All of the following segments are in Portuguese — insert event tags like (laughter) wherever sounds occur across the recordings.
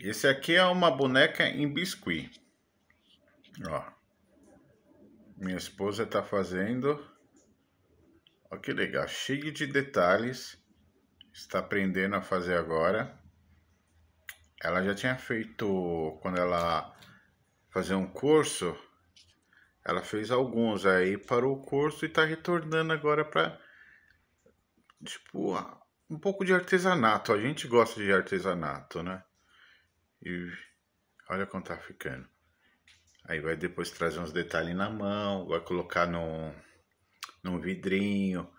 Esse aqui é uma boneca em biscuit. Ó. Minha esposa está fazendo. Ó que legal, cheio de detalhes. Está aprendendo a fazer agora. Ela já tinha feito quando ela fazia um curso. Ela fez alguns aí para o curso e está retornando agora para tipo um pouco de artesanato. A gente gosta de artesanato, né? E olha como tá ficando. Aí vai depois trazer uns detalhes na mão, vai colocar num, num vidrinho,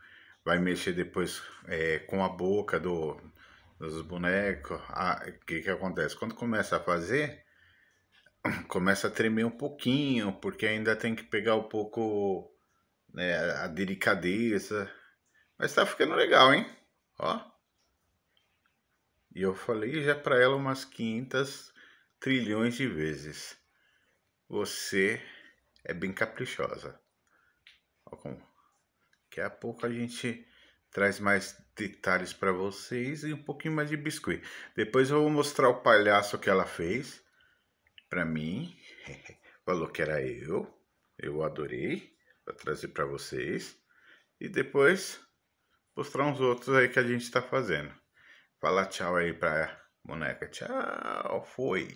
vai mexer depois é, com a boca do, dos bonecos. O ah, que, que acontece? Quando começa a fazer, (clears throat) começa a tremer um pouquinho, porque ainda tem que pegar um pouco né, a delicadeza. Mas tá ficando legal, hein? Ó. E eu falei já para ela umas 500 trilhões de vezes. Você é bem caprichosa. Daqui a pouco a gente traz mais detalhes para vocês e um pouquinho mais de biscoito Depois eu vou mostrar o palhaço que ela fez para mim. (laughs) Falou que era eu. Eu adorei. Vou trazer para vocês. E depois mostrar uns outros aí que a gente está fazendo. Fala tchau aí pra boneca. Tchau, foi.